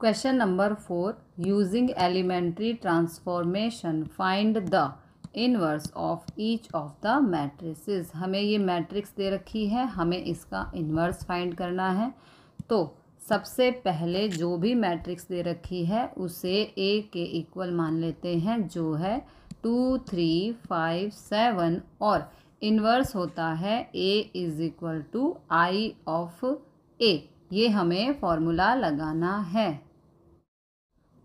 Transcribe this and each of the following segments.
question number four using elementary transformation find the inverse of each of the matrices हमें ये matrix दे रखी है हमें इसका इनवर्स फाइंड करना है तो सबसे पहले जो भी मैट्रिक्स दे रखी है उसे ए के इक्वल मान लेते हैं जो है टू थ्री फाइव सेवन और इनवर्स होता है A is equal to I of A ये हमें फॉर्मूला लगाना है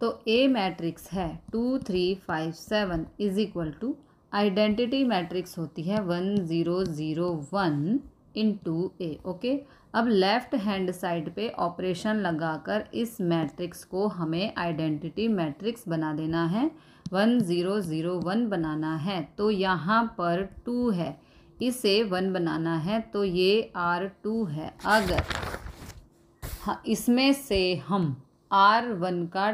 तो ए मैट्रिक्स है two three five seven is equal to identity matrix होती है one zero zero one into A okay अब लेफ़्ट हैंड साइड पे ऑपरेशन लगाकर इस मैट्रिक्स को हमें आइडेंटिटी मैट्रिक्स बना देना है वन ज़ीरो ज़ीरो वन बनाना है तो यहाँ पर टू है इसे वन बनाना है तो ये आर टू है अगर हाँ, इसमें से हम आर वन का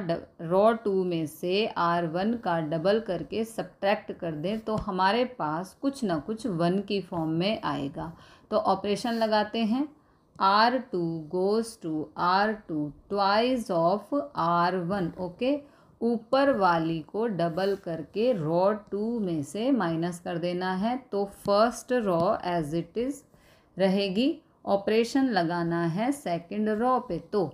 रॉ टू में से आर वन का डबल करके सब्ट्रैक्ट कर दें तो हमारे पास कुछ ना कुछ वन की फॉर्म में आएगा तो ऑपरेशन लगाते हैं R two goes to R two twice of R one okay ऊपर वाली को डबल करके रॉ टू में से माइनस कर देना है तो first row as it is रहेगी ऑपरेशन लगाना है सेकंड रॉ पे तो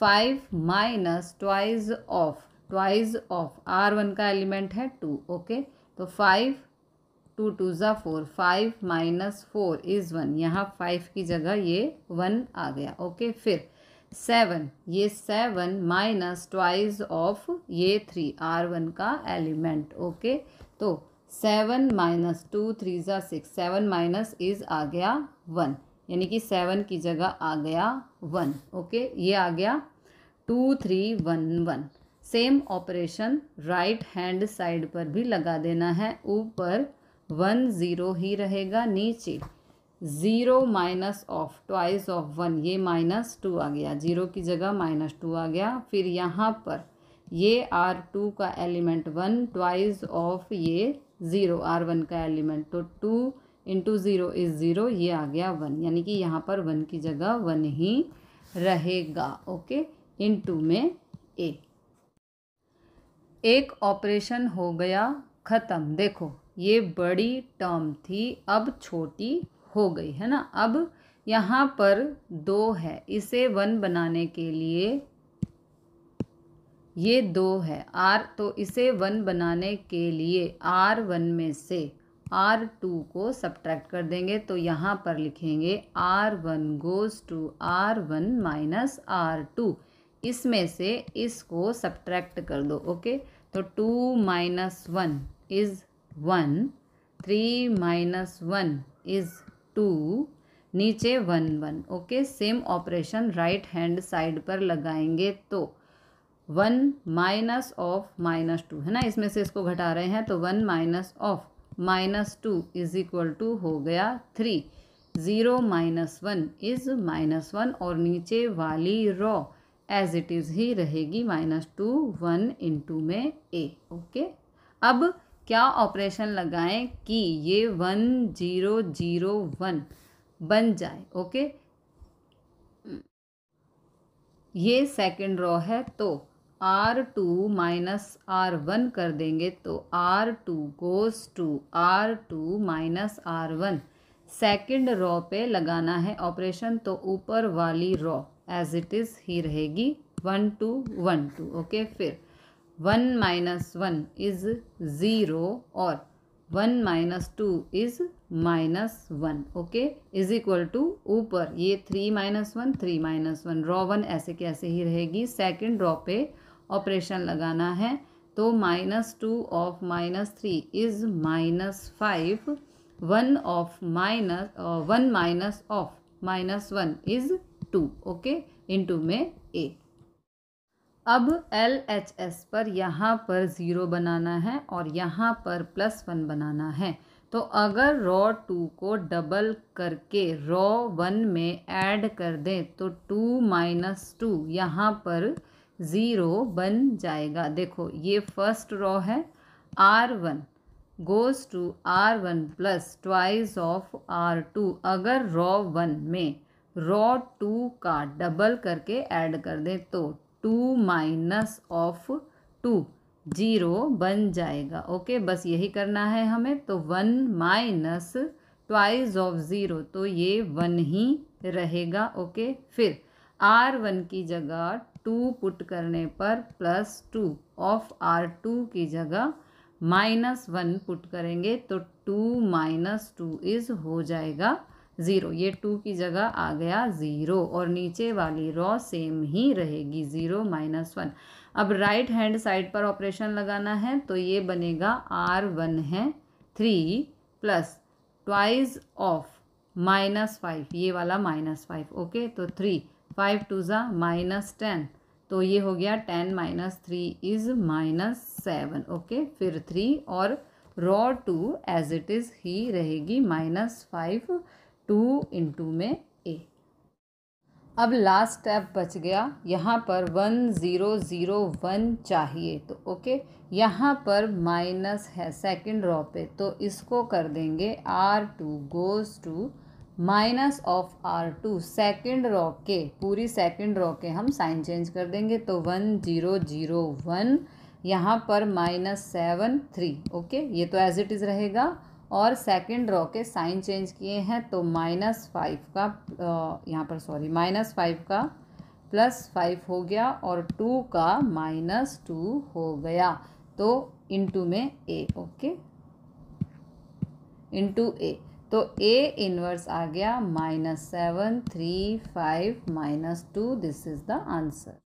five minus twice of twice of R one का एलिमेंट है टू ओके तो फाइव टू टू ज़ा four five minus four is one यहाँ फाइव की जगह ये वन आ गया ओके फिर सेवन ये सेवन माइनस ट्वाइज ऑफ ये थ्री आर वन का एलिमेंट ओके तो सेवन माइनस टू थ्री ज़ा सिक्स सेवन माइनस इज़ आ गया वन यानी कि सेवन की जगह आ गया वन ओके ये आ गया two three one one same operation right hand side पर भी लगा देना है ऊपर वन ज़ीरो ही रहेगा नीचे zero minus of twice of one ये माइनस टू आ गया ज़ीरो की जगह माइनस टू आ गया फिर यहाँ पर ये आर टू का एलिमेंट वन ट्वाइस ऑफ ये ज़ीरो आर वन का एलिमेंट तो two into zero is zero ये आ गया वन यानी कि यहाँ पर वन की जगह वन ही रहेगा ओके इन टू में ए एक ऑपरेशन हो गया ख़त्म देखो ये बड़ी टर्म थी अब छोटी हो गई है ना अब यहाँ पर दो है इसे वन बनाने के लिए ये दो है आर तो इसे वन बनाने के लिए आर वन में से आर टू को सब्ट्रैक्ट कर देंगे तो यहाँ पर लिखेंगे R one goes to R one minus R two इसमें से इसको सब्ट्रैक्ट कर दो ओके तो two minus one is one three minus one is two नीचे one one okay same operation right hand side पर लगाएंगे तो one minus of minus two है ना इसमें से इसको घटा रहे हैं तो one minus of minus two is equal to हो गया three zero minus one is minus one और नीचे वाली रॉ एज इट इज़ ही रहेगी माइनस टू वन इंटू में ए ओके अब क्या ऑपरेशन लगाएं कि ये वन जीरो जीरो वन बन जाए ओके ये सेकंड रॉ है तो R two minus R one कर देंगे तो R two goes to R two minus R one second row पे लगाना है ऑपरेशन तो ऊपर वाली रॉ एज इट इज़ ही रहेगी one two one two okay फिर one minus one is zero और one minus two is minus one okay is equal to ऊपर ये three minus one three minus one row one ऐसे कैसे ही रहेगी second row पे ऑपरेशन लगाना है तो minus two of minus three is minus five one of minus one minus of minus one is two okay into में A अब L H S पर यहाँ पर ज़ीरो बनाना है और यहाँ पर प्लस वन बनाना है तो अगर रॉ टू को डबल करके रॉ वन में ऐड कर दें तो टू माइनस टू यहाँ पर ज़ीरो बन जाएगा देखो ये फर्स्ट रॉ है R one goes to R one plus twice of R two अगर रॉ वन में रॉ टू का डबल करके ऐड कर दें तो two minus of two zero बन जाएगा ओके बस यही करना है हमें तो one minus twice of zero तो ये वन ही रहेगा ओके फिर आर वन की जगह टू पुट करने पर plus two of R two की जगह माइनस वन पुट करेंगे तो टू माइनस टू इज़ हो जाएगा ज़ीरो ये टू की जगह आ गया ज़ीरो और नीचे वाली रॉ सेम ही रहेगी ज़ीरो माइनस वन अब राइट हैंड साइड पर ऑपरेशन लगाना है तो ये बनेगा आर वन है three plus twice of minus five ये वाला माइनस फाइव ओके तो थ्री फाइव टू ज़ा माइनस टेन तो ये हो गया ten minus three is minus seven okay फिर थ्री और row two as it is ही रहेगी माइनस फाइव टू इंटू में ए अब लास्ट स्टेप बच गया यहाँ पर वन ज़ीरो ज़ीरो वन चाहिए तो ओके यहाँ पर माइनस है सेकंड रॉ पे तो इसको कर देंगे R two goes to minus of R two second row के पूरी सेकेंड रॉ के हम साइन चेंज कर देंगे तो वन जीरो जीरो वन यहाँ पर माइनस सेवन थ्री ओके ये तो एज इट इज़ रहेगा और सेकेंड रॉ के साइन चेंज किए हैं तो माइनस फाइव का यहाँ पर सॉरी माइनस फाइव का प्लस फाइव हो गया और टू का माइनस टू हो गया तो इनटू में ए ओके इंटू ए तो ए इनवर्स आ गया minus seven three five minus two this is the answer